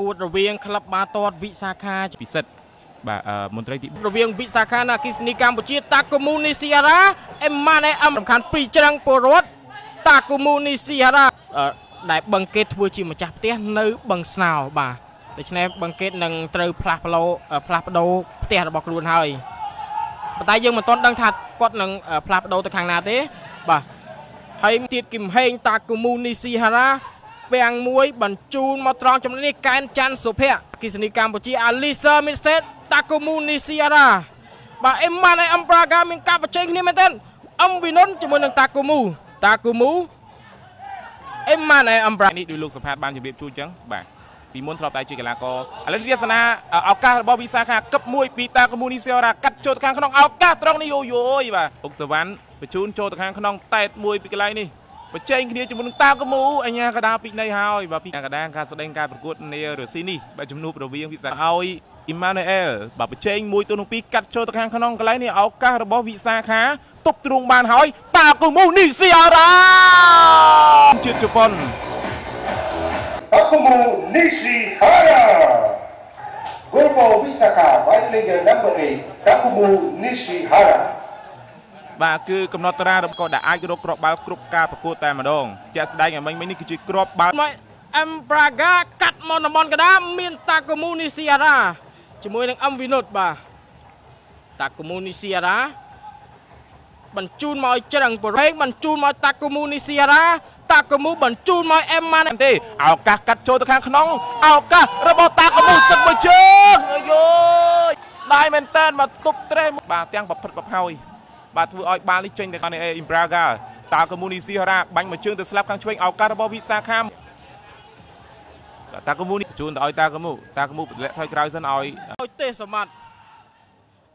កួតរវាងក្លឹបបាល់ទាត់វិសាខាពិសិដ្ឋបាទមន្ត្រីទីរវាងវិសាខាណាគិសនីកម្ពុជា តាកូមូនីស៊ីអារ៉ាអេម៉ាណេអឹមសំខាន់ពីរច្រាំងពលរដ្ឋតាកូមូនីស៊ីអារ៉ាដែលបឹងកេតធ្វើជាម្ចាស់ផ្ទះនៅបឹងស្នោ បាទដូច្នេះបឹងកេតនឹងត្រូវផ្លាស់ប្ដូរផ្លាស់ប្ដូរផ្ទះរបស់ខ្លួនហើយប៉ុន្តែយើងមិនទាន់ដឹងថាគាត់នឹងផ្លាស់ប្ដូរទៅខាងណាទេបាទហើយទៀតគឹមហេង តាកូមូនីស៊ីហារ៉ាពាំងមួយបញ្ជូនមកត្រង់ចំណុចនេះកែនច័ន្ទសុភ័ក្រគិសនីកម្ពុជាអាលីសឺមីសេតតាកូមូនីស៊ីអារ៉ាបាទអេម៉ានអេអំប្រាកាមានការបញ្ចេញគ្នាមែនទេអំវិនុនជាមួយនឹងតាកូមូតាកូមូអេម៉ានអេអំប្រានេះដូចលោកសុផាតបានជម្រាបជូនចឹងបាទពីមុនធ្លាប់តែជាកីឡាករឥឡូវវាសនាឱកាសរបស់វិសាខាកឹបមួយ ពីតាកូមូនីសេរ៉ាកាត់ចូលទៅខាងក្នុងឱកាសត្រង់នេះយូយូយបាទអុកសវណ្ណបញ្ជូនចូលទៅខាងក្នុងតែតមួយពីកន្លែងនេះប្រជែងគ្នាជាមួយនឹងតាវកមូអញ្ញាកដាពីនៃហើយបាទពីកដាការស្ដែងការប្រកួតនារស៊ីនេះបាទជំនួបរវាងវិសាហើយអ៊ីម៉ានូអែលបាទប្រជែងមួយទៅនឹងពីរកាត់ចូលទៅខាងក្នុងកន្លែងនេះឱកាសរបស់វិសាខាទប់ទ្រូង បានហើយតាវកមូនេះស៊ីអារ៉ាជាតិជប៉ុនតាវកមូនេះស៊ីហារ៉ា Goal for Wisaka, right winger number 8, Takumu Nishihara. បាទគឺកំណត់តារារបស់គាត់ដែលអាចរកគ្រាប់បាល់គ្រប់ការប្រកួតតែម្ដងជាក់ស្ដែងអាមិញមិញនេះគឺជាគ្រាប់បាល់អឹមប្រាហ្គាកាត់មកតំបន់កណ្ដាលមានតាកូមូនីស៊ីអារ៉ាជាមួយនឹងអឹមវិនុតបាទតាកូមូនីស៊ីអារ៉ាបញ្ជូនមកច្រឹងបរេងបញ្ជូនមកតាកូមូនីស៊ីអារ៉ាតាកូមូបញ្ជូនមកអឹមម៉ានទេឱកាសកាត់ចូលទៅខាងក្នុងឱកាសរបស់តាកូមូសឹកមួយជើងអាយយស្ដាយមែនតើមកទប់ត្រេះបាទទាំងប្រព្រឹត្តប្រហើយបាទធ្វើឲ្យបាល់នេះចេញទៅកាន់ Imbraga តើកមូនីស៊ីហារ៉ាបាញ់មួយជើងទៅស្លាប់ខាងឆ្វេងឱកាសរបស់វិសាខាម តាកមូនេះជូនទៅឲ្យតាកមូតាកមូប្រលាក់ថយក្រោយសិនឲ្យឲ្យទេសមត្ថ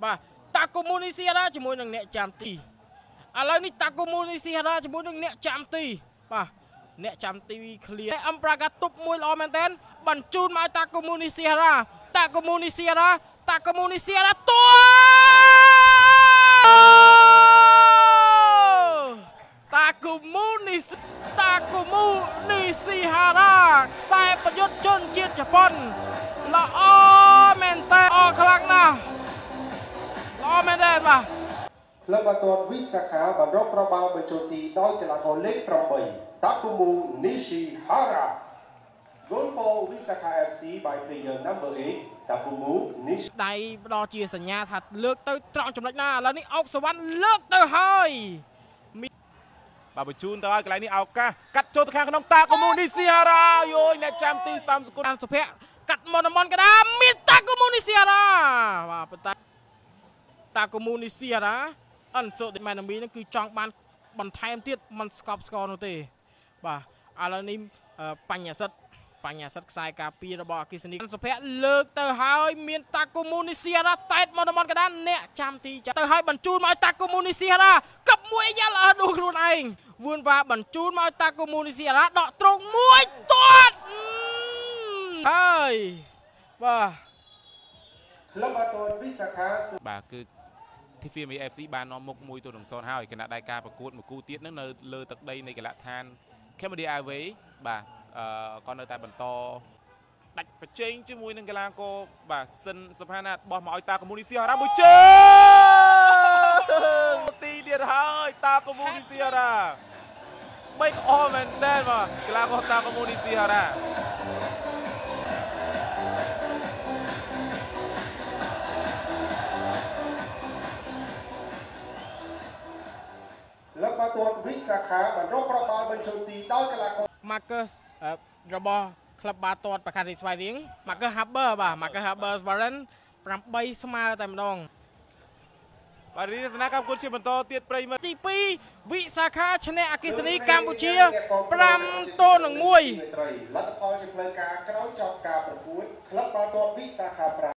បាទតាកមូនេះស៊ីហារ៉ាជាមួយនឹងអ្នកចាំទីឥឡូវនេះតាកូមូនីស៊ីហារ៉ាជាមួយនឹងអ្នកចាំទីបាទអ្នកចាំទីឃ្លៀអំប្រាកាទប់មួយល្អមែនតើបញ្ជូនមកតាកូមូនីស៊ីហារ៉ាតាកូមូនីស៊ីហារ៉ាតាកូមូនីស៊ីហារ៉ាទួមូនីតាគូមូនីស៊ីហារ៉ាខ្សែប្រយុទ្ធជនជាតិជប៉ុនល្អមែនតើអខ្លាំងណាស់ល្អមែនទេបាទក្លឹបបាល់ទាត់វិសាខាបានរកប្របាល់បញ្ចូលទីដោយកីឡាករលេខ8តាគូមូនីស៊ីហារ៉ា Goal for Visakha FC by player number 8តាពូមូនេះដៃផ្ដល់ជាសញ្ញាថាលើកទៅត្រង់ចំណុចណាឥឡូវនេះអុកសវណ្ណលើកទៅហើយបាទបញ្ជូនទៅឲ្យកន្លែងនេះឱកាសកាត់ចូលទៅខាងក្នុងតាកូមូនីស៊ីហារ៉ាយោយអ្នកចាំទី30គុណសុភ័ក្រកាត់មុនមុនកដាមានតាកូមូនីស៊ីហារ៉ាបាទប៉ុន្តែតាកូមូនីស៊ីហារ៉ាអនសូដេម៉ាណាមីនឹងគឺចង់បាន បន្ថែមទៀតមិនស្កប់ស្កល់នោះទេ បាទឥឡូវនេះបញ្ញាសិទ្ធបញ្ញាសិតខ្សែការពីរបស់អគិសនីសុភ័ក្រលើកទៅហើយ មាន តាកូមូនីសៀរ៉ាតែតមកតំបន់កណ្ដាលអ្នកចាំទីទៅហើយបញ្ជូនមកឲ្យតាកូមូនីសៀរ៉ាកັບមួយយ៉ាល្អដូខ្លួនឯងវឿនវ៉ាបញ្ជូនមកឲ្យតាកូមូនីសៀរ៉ាដកត្រង់មួយទាត់ហើយបាទក្លឹបអាតនវិសាខាបាទគឺ TFMA FC បាននាំមុខមួយទៅនឹង0ហើយគណៈដៃការប្រកួតមួយគូទៀតនឹងនៅ លើទឹកដីនៃកីឡដ្ឋាន Cambodia Airways បាទក៏នៅតែបន្តដាច់ប្រជែងជាមួយនឹងកីឡាករបាទសិនសុផាណាតបោះមកឲ្យតាកមូនីស៊ីអារ៉ាមួយជើងទីទៀតហើយតាកមូនីស៊ីអារ៉ាបែកអស់មែនតើបាទកីឡាករតាកមូនីស៊ីអារ៉ាលោកបាទាត់វិសាខាបានរកប្របាល់បញ្ចូលទីដោយកីឡាករ Marcus របស់ក្លឹបបាទាត់ប្រកាសរីស្វាយរៀង Marcus Haber បាទ Marcus Haber Warren 8ស្មើតែម្ដងបាទរីសនាកម្ពុជា បន្តទៀតប្រិមទី2វិសាខាឈ្នះអគិសនីកម្ពុជា5ទល់នឹង1លទ្ធផលជាផ្លូវការក្រោយចប់ការប្រកួតក្លឹបបាល់ទាត់វិសាខា5